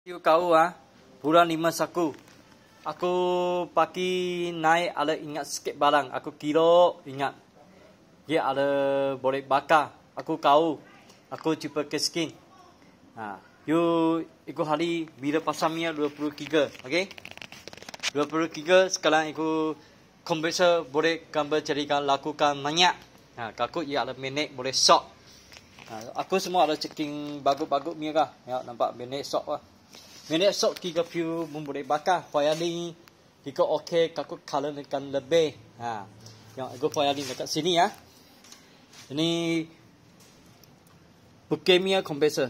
Yo kau ah, bulan lima saku. Aku pagi naik ada ingat sikit barang. Aku kira ingat. Ya ada boleh bakar. Aku kau. Aku cuba ke skin. Ha. Yo ikut hari bila pasamia 23. Okay. 23 sekarang aku komputer boleh gambar jadikan lakukan banyak. Ha. Kaku ia ada minit boleh sok. Ha. Aku semua ada checking bagus-bagus mia kah. Ya, nampak minit sok lah. Ini esok kita perlu memberi bakar. Faya ni kita okey kaku dengan lebih. Ha. Yang aku faya ni dekat sini ya. Ini bukemia kompresor.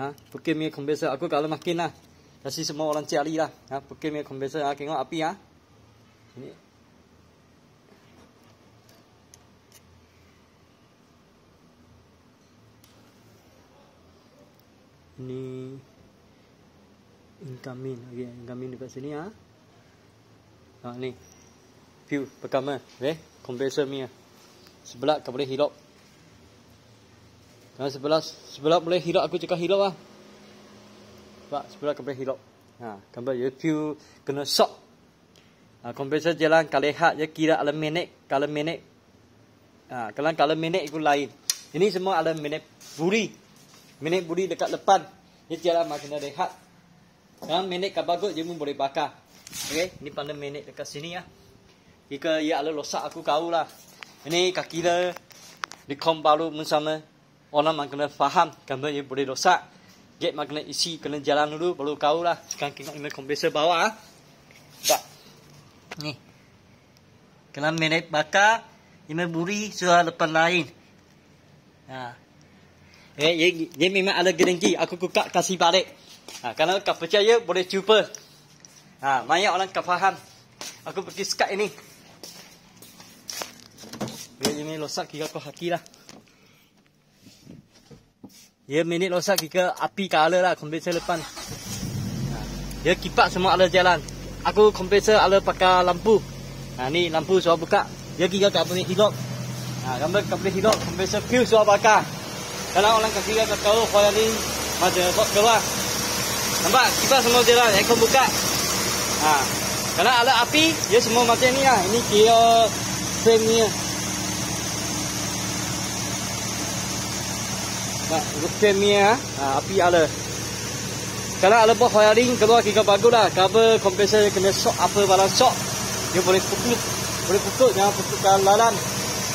Ha, bukemia kompresor aku kalau makin lah. Jadi semua orang cari lah. Ha, bukemia kompresor aku ha, tengok api ya. Ini Ini incoming okey incoming dekat sini ah ha. ha, ni view pertama ah. okey compressor ni ah. sebelah tak boleh hilop kalau sebelah sebelah boleh hilop aku cakap hilop ah pak sebelah kau boleh hilop ha gambar you view kena shock ha, compressor jalan kalau lihat dia kira aluminium kalau minit ha kalau kalau minit itu lain ini semua aluminium buri minit buri dekat depan ini jalan macam mana lihat Kan minit kat bagut je pun boleh bakar. Okey, ni pandai minit dekat sini ya. Jika ia ada losak aku kau lah. Ini kaki dia di kom baru bersama. Orang memang kena faham kenapa ia boleh rosak. Get makna isi kena jalan dulu baru kau lah. Sekarang kita kena besar bawah ah. Tak. Ni. Kena minit bakar. Ini buri sudah lepas lain. Ha. Eh, ye, ye memang ada geringki. Aku kukak kasih balik. Ha, kalau kau percaya, boleh cuba. Ha, mayat orang kau faham. Aku pergi sekat ini. Biar ini losak kira kau haki lah. Ya, minit losak kira api kala lah, kompensor depan. Ya, kipak semua ada jalan. Aku kompensor ada pakai lampu. Ha, ni lampu suara buka. Ya, kira kau boleh hidup. Ha, gambar kau boleh hidup, kompensor fuse suara bakar. Kalau orang kau kira kau tahu, kau ni macam kau keluar. Nampak? Kibar semua jalan. Aircon buka. Ha. Kalau alat api, dia semua macam ni lah. Ini kira frame ni lah. Nampak? Frame ni lah. Ha. Api alat. Kalau alat buat wiring, keluar kira bagus lah. Cover, compressor, kena shock apa barang shock. Dia boleh pukul. Boleh pukul, jangan pukul ke lalan.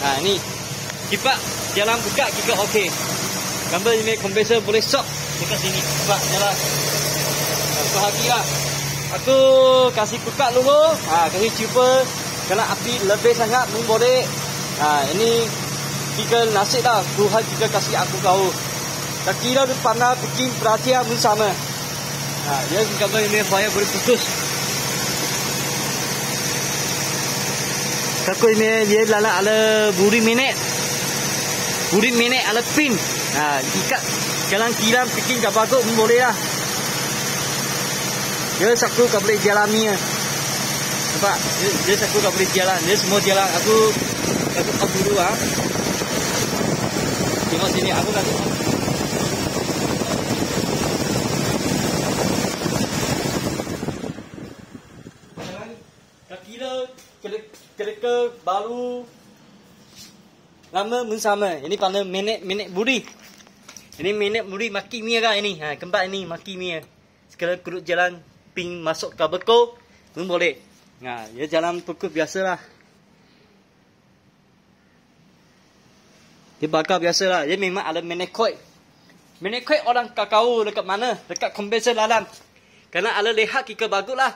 Ha. Ni. Kibar jalan buka kira okey. Gambar ini compressor boleh shock dekat sini. Nampak? Jalan bahagia. Aku kasih buka dulu. Ha, kasih cuba. Kena api lebih sangat pun boleh. Ha, ini tiga nasi dah. Tuhan juga kasih aku kau. Tak kira tu pernah bikin perhatian pun sama. Ha, ya, kata ini saya boleh putus. Takut ini dia lala ala buri minet. Buri minet ala pin. Ha, ikat jalan kira bikin kapal tu pun boleh lah dia satu kau boleh jalani ya. Nampak? Dia, dia satu kau boleh jalan. Dia semua jalan. Aku aku kau dulu ah. Cuma sini aku nak Kaki lo kereta baru lama pun sama. Ini pada minit-minit budi. Ini minit budi maki mia kan ini. Ha, kembat ini maki mia. Sekarang kerut jalan ping masuk kabel beko pun boleh. nah, ha, ya jalan biasa lah. Dia bakar lah. Dia memang ada menekoi. Menekoi orang kakau dekat mana? Dekat kompensa dalam. Kerana ala lehat kika bagus lah.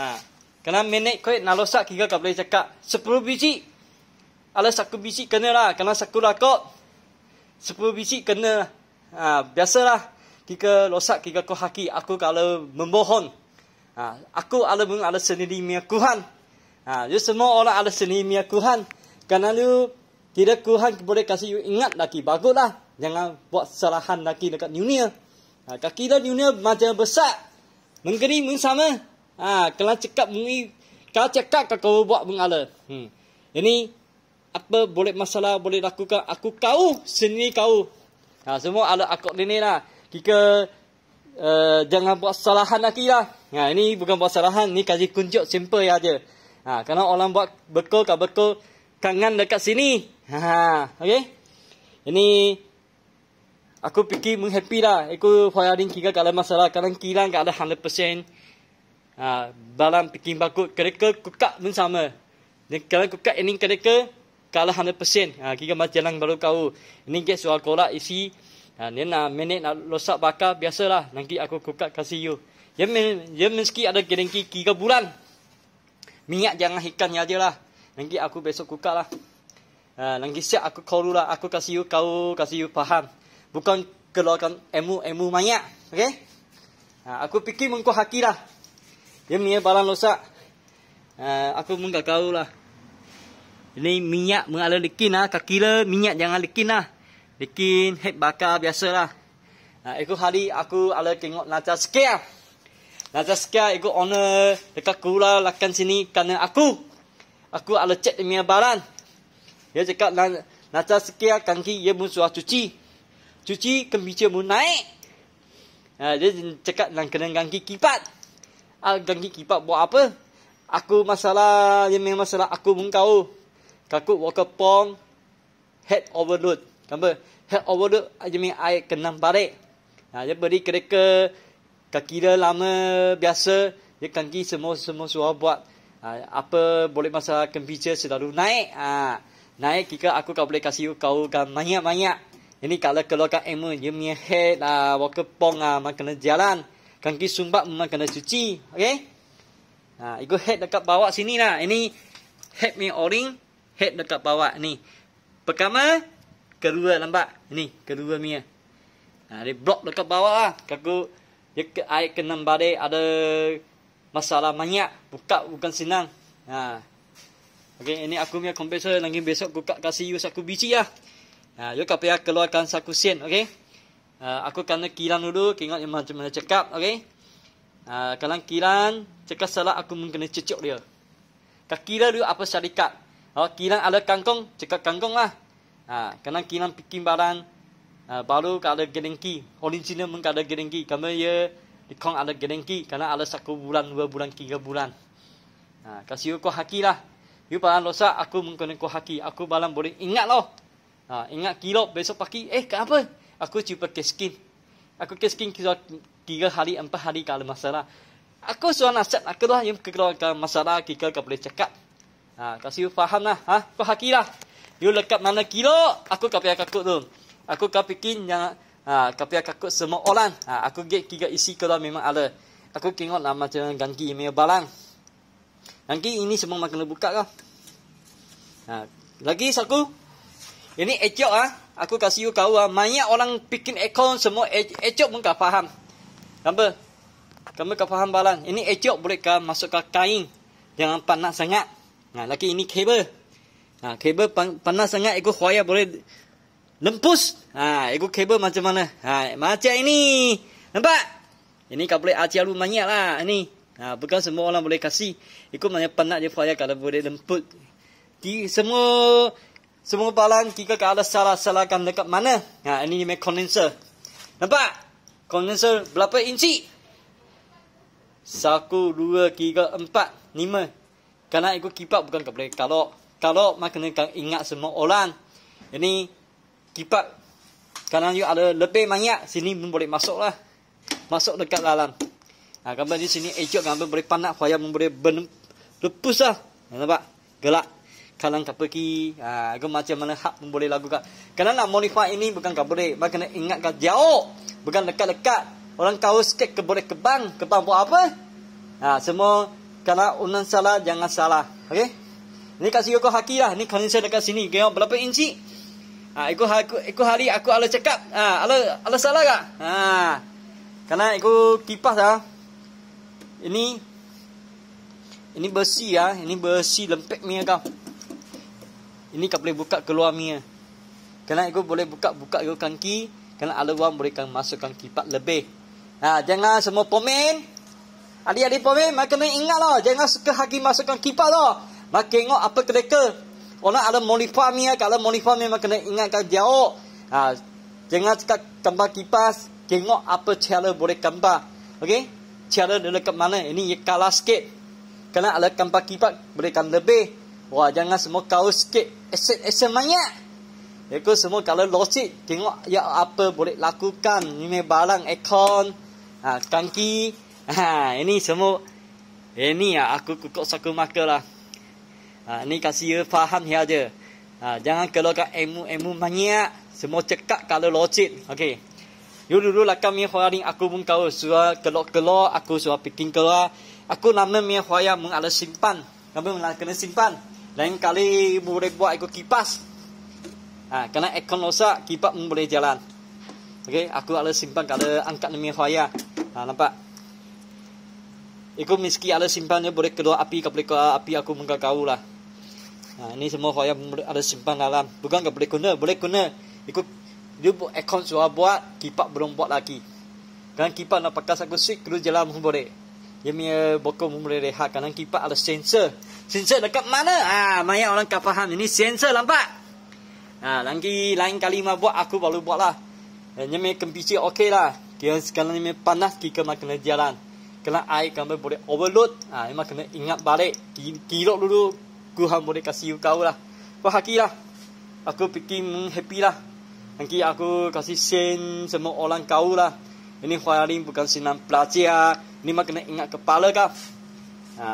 Ha. Kerana menekoi nalosak kika kau boleh cakap. Sepuluh biji. Ala satu biji kena lah. Kerana satu rakot. Sepuluh biji kena lah. Ha. Biasalah. Kika losak kika kau haki. Aku kalau membohon Ha, aku ala bung ala sendiri mia kuhan. Ha, you semua orang ala sendiri mia kuhan. Karena lu tidak kuhan boleh kasih you ingat lagi. Baguslah. Jangan buat kesalahan lagi dekat dunia. Ha, kaki dah dunia macam besar. Menggeri mung sama. Ha, kalau cakap mung kalau cakap kau buat mung ala. Hmm. Ini apa boleh masalah boleh lakukan aku kau sendiri kau. Ha, semua ala akok ni lah. Kita uh, jangan buat salahan lagi lah. Ha, nah ini bukan buat salahan, ni kasih kunjuk simple ya dia. Ha, kalau orang buat bekul kat bekul, kangen dekat sini. Ha, ha okay? Ini, aku fikir menghappy lah. Aku fayarin kira kat dalam masalah. Kadang kilang kat ada 100%. Ha, dalam fikir bakut kereka, kukak bersama. Dan kalau kukak ini kereka, kalah 100%. Ha, kira macam jalan baru kau. Ini kes suara korak isi. Ha, ni nak minit nak losak bakar, biasalah. Nanti aku kukat kasih you. Ya, ya meski ada gerengki tiga bulan. Minyak jangan ikan ni aja lah. Nanti aku besok kukat lah. Ha, nanti siap aku call lah. Aku kasih you, kau kasih you faham. Bukan keluarkan emu-emu banyak. Okay? Ha, aku fikir mengku haki lah. Ya minyak barang losak. Ha, aku mengkau kau lah. Ini minyak mengalir lekin lah. Kaki lah minyak jangan lekin lah. Bikin head bakar biasa lah. Nah, ha, ikut hari aku ada tengok Naja Skia. Lah. Naja Skia ikut owner dekat Kura lakukan sini kerana aku. Aku ada cek dia punya barang. Dia cakap Naja Skia kaki dia pun suar cuci. Cuci kemeja pun naik. Nah, ha, dia cakap nak kena ganti kipat. Ah, ha, ganti kipat buat apa? Aku masalah, dia memang masalah aku pun kau. Kakut walker pong, head overload. Nombor head over tu mi air kena balik. Ha, Jadi beri kereta kaki dia lama biasa. Dia kaki semua-semua suara buat. Ha, apa boleh masa computer selalu naik. Ha, naik jika aku kau boleh kasih kau kan banyak-banyak. Ini kalau keluarkan emu, jemnya punya head, uh, walker pong, uh, memang jalan. Kaki sumpah makan cuci. Okay? Ha, ikut head dekat bawah sini lah. Ini head punya orang. Head dekat bawah ni. Pertama, kedua nampak ni kedua mia ha, dia blok dekat bawah lah kaku dia ke air kena badai ada masalah banyak buka bukan senang ha. Okay, ini aku punya compressor lagi besok aku kak kasih you saku biji lah ha, you kak payah keluarkan saku sen ok ha, aku kena kilang dulu tengok yang macam mana cakap ok ha, kalau kilang cakap salah aku mungkin cecok dia kak kira dulu apa syarikat Oh, kilang ada kangkung cakap kangkung lah Ha, kena kilang picking barang ha, baru ada garanti. Original pun ada gerengki. Kamu ya dikong ada gerengki, Kena ada satu bulan, dua bulan, tiga bulan. Ha, kasih aku haki lah. You barang rosak, aku mungkin aku haki. Aku barang boleh ingat loh. Ha, ingat kilo besok pagi. Eh, kenapa? Aku cuba keskin. Aku keskin kira tiga hari, empat hari kalau masalah. Aku suara nasihat aku lah yang kira masalah kira kau boleh cakap. Ha, kasih faham lah. Ha, aku haki lah. You lekap mana kilo, aku kau payah kakut tu. Aku kau bikin yang ha, kau payah kakut semua orang. Ha, aku get kira isi kalau memang ada. Aku kengok lah macam ganti email balang. Ganti ini semua makan buka kau. Ha, lagi satu. Ini ecok ah. Ha. Aku kasih you kau Ha. Banyak orang bikin account semua e-, ecok pun kau faham. Kamu, Kamu kau faham balang. Ini ecok bolehkah masuk ke kain. Jangan panas sangat. Nah, ha, lagi ini kabel. Ha, kabel panas sangat ikut khuaya boleh lempus. Ha, ikut kabel macam mana? Ha, macam ini. Nampak? Ini kau boleh ajar lu banyak lah. Ini. Ha, bukan semua orang boleh kasih. Ikut mana panas je khuaya kalau boleh lempus. Di semua semua balang jika kau ada salah salahkan dekat mana? Ha, ini ni condenser. Nampak? Condenser berapa inci? Saku dua, tiga, empat, lima. Karena ikut kipak bukan kau boleh kalau kalau makna kau ingat semua orang. Ini kipat. Kalau you ada lebih banyak, sini pun boleh masuk lah. Masuk dekat dalam. Ha, gambar di sini, ejok gambar boleh panas, faya pun boleh ben, lepus lah. Ha, nampak? Gelak. kalang tak pergi, ha, kau macam mana hak pun boleh lagu kat. Kalau nak modify ini, bukan kau boleh. Maka kena ingat kau jauh. Bukan dekat-dekat. Orang kau sikit ke boleh kebang. Kebang buat apa? Ha, semua, kalau unang salah, jangan salah. Okey? Ni kasih aku haki lah. Ni kalau saya dekat sini. Kau berapa inci? Ha, aku, aku, ha- aku hari aku ala cakap. Ha, ala, ala salah kak? Ha. Kerana aku kipas lah. Ini. Ini bersih lah. Ya. Ini besi lempek mie kau. Ini kau boleh buka keluar mie. Karena aku boleh buka-buka kau kanki. Karena ala orang boleh masukkan kipas lebih. Ha, jangan semua pomen. Adik-adik pomen. Mereka ingat lah. Jangan suka hakim masukkan kipas lah. Maka ingat apa kereka. Orang ada monifah ni. Eh, kalau monifah ni kena ingatkan jauh. Ha, jangan cakap gambar kipas. Kengok apa cara boleh gambar. Okey. Cara dia dekat mana. Ini kalah sikit. Kena ada gambar kipas. Berikan lebih. Wah jangan semua kau sikit. Aset-aset banyak. Eko semua kalau logik tengok ya apa boleh lakukan ini barang ekon ha, kanki ha, ini semua ini ya aku kukuk saku maka lah Ha, ni kasih dia faham ni aja. Ha, jangan keluarkan emu-emu banyak. Semua cekak kalau logik. Okey. Yo dulu lah kami hari aku pun kau suruh keluar-keluar. Aku suruh bikin keluar. Aku nama mi huaya mung ada simpan. Kami nak kena simpan. Lain kali boleh buat aku kipas. Ha, kena ekon rosak, kipas pun boleh jalan. Okey, aku ada simpan kalau angkat mi huaya. Ha, nampak? Iku miski ala simpannya boleh keluar api kau boleh keluar api aku mengkau lah. Nah, ha, ini semua khayam ada simpan dalam. Bukan ke boleh guna? Boleh guna. Ikut dia buat akaun suara buat, kipak belum buat lagi. Kan kipak nak pakai aku sik, kena jalan pun boleh. Dia punya bokong pun boleh rehat. Kadang kipak ada sensor. Sensor dekat mana? Ah, ha, banyak orang tak faham. Ini sensor lampak. Ha, lagi lain kali mah buat, aku baru buat lah. Dia eh, punya kempisi okey lah. Dia sekarang ni panas, kita mah kena jalan. Kena air kamu boleh overload. Ah, ha, memang kena ingat balik. Kilok dulu, aku hang boleh kasih you kau lah. Aku haki lah. Aku fikir happy lah. Nanti aku kasih sen semua orang kau lah. Ini khayalin bukan senang pelajar. Ini mah kena ingat kepala kau. Ha.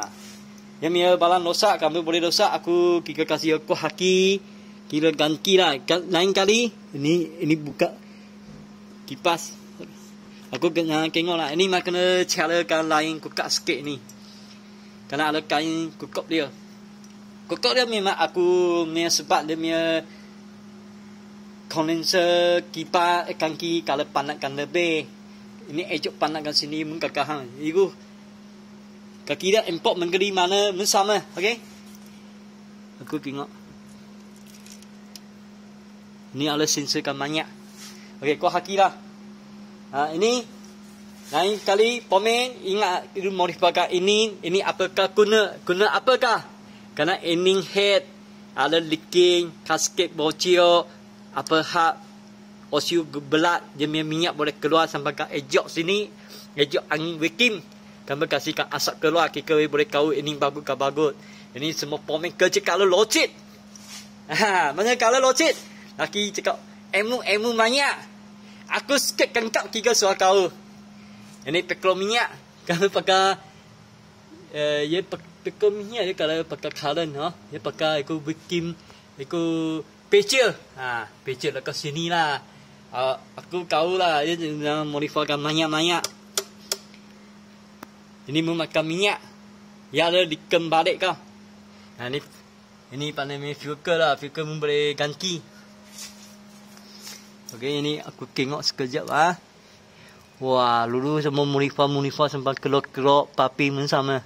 Yang mia balang dosa, kamu boleh dosa. Aku kira kasih aku haki. Kira ganti lah. Lain kali, ini ini buka kipas. Aku kena tengok lah. Ini mah kena carakan lain kukak sikit ni. Kena ada kain kukup dia. Kokok dia memang aku punya sebab dia punya condenser kipas kaki kalau kan lebih. Ini ejok panaskan sini mengkakahan. Ibu kaki dia import mengeri mana mensama, okay? Aku tengok. ni ada sensor kan banyak. Okay, kau haki lah. Ha, ini lain kali pomen ingat itu modif pakai ini ini apakah guna guna apakah kerana ending head, ada leaking, kasket bocil, apa hak, osiu belat, dia minyak boleh keluar sampai ke ejok sini, ejok angin wikim. Kami kasihkan asap keluar, kita boleh kau ini bagus ke bagus. Ini semua pomen kerja kalau locit. Ha, mana kalau locit? Laki cakap, emu-emu banyak. Aku sikit kengkap kira suara kau. Ini peklo minyak. Kami pakai, uh, ye pakai, tekem hiat ni kalau pakai current ha. Dia pakai aku bikin aku pecel, Ha, pecel. dekat sini lah. Uh, aku kau lah dia nak modifikan banyak-banyak. Ini memakan minyak. Ya dia dikembalik kau. Ha ni ini pandai main filter lah. Filter pun boleh ganti. Okey ini aku tengok sekejap lah. Wah, lulu semua munifa-munifa sampai kelok-kelok papi pun sama.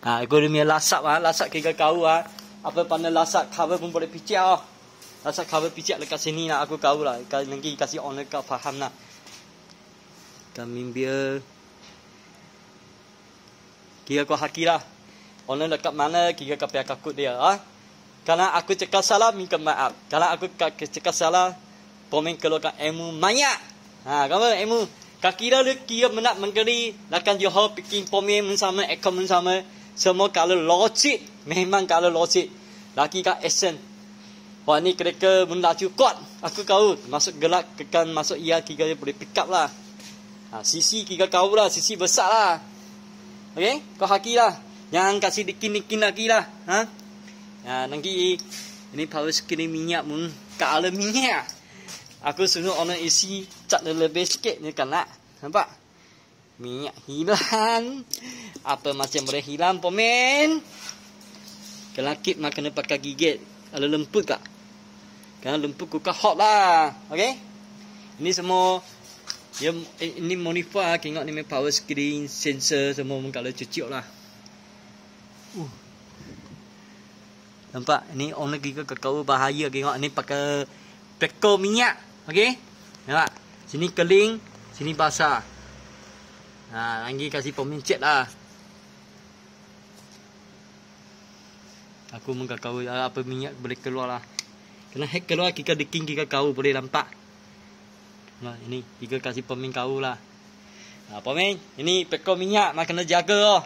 Ha, aku ada punya lasak lah. Ha. Lasak kira kau lah. Apa pandai lasak cover pun boleh picit lah. Ha. Lasak cover picit dekat sini lah. Aku kau lah. Ha. Nanti kasi owner kau faham nak. Ha. Kami biar... Kira kau haki lah. Owner dekat mana, kira kau pihak kakut dia lah. Kalau aku cakap salah, minta maaf. Kalau aku cakap salah, komen keluarkan emu banyak. Ha, kamu emu. Kakira dia kira menak menggeri, lakukan Johor bikin pomen bersama, ekor bersama. sama. Semua kalau logik, memang kalau logik. Laki kat action. Wah ni kereta menaju kuat. Aku kau masuk gelak kekan masuk e ia kira dia boleh pick up lah. Ha, sisi kira kau lah. Sisi besar lah. Okay? Kau haki lah. Jangan kasih dikin-dikin lagi lah. Ha? Ha, nanti ini power screen minyak pun. Kalau minyak. Aku suruh orang isi cat lebih sikit ni kan lah. Nampak? minyak hilang apa macam boleh hilang pemen kelakit nak kena pakai gigit kalau lempuk tak kan lembut kuka hot lah okay? ini semua dia ya, eh, ini monitor kengok ni power screen sensor semua kalau cucuk lah uh. nampak ni on lagi ke kau bahaya kengok ni pakai peko minyak okey nampak sini keling sini basah Ha, Anggi kasih pemin lah. Aku mengkakau ah, apa minyak boleh keluar lah. Kena hack keluar kita deking kita kau boleh nampak. Nah, ini kita kasih pemin kau lah. Ha, ah, pemin, ini pekau minyak nak kena jaga oh.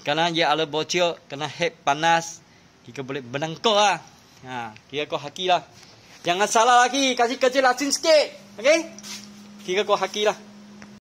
Kena dia ala bocor, kena hack panas. Kita boleh benang kau lah. Ha, kira kau haki lah. Jangan salah lagi, kasih kecil asin sikit. Okey? Kira kau haki lah.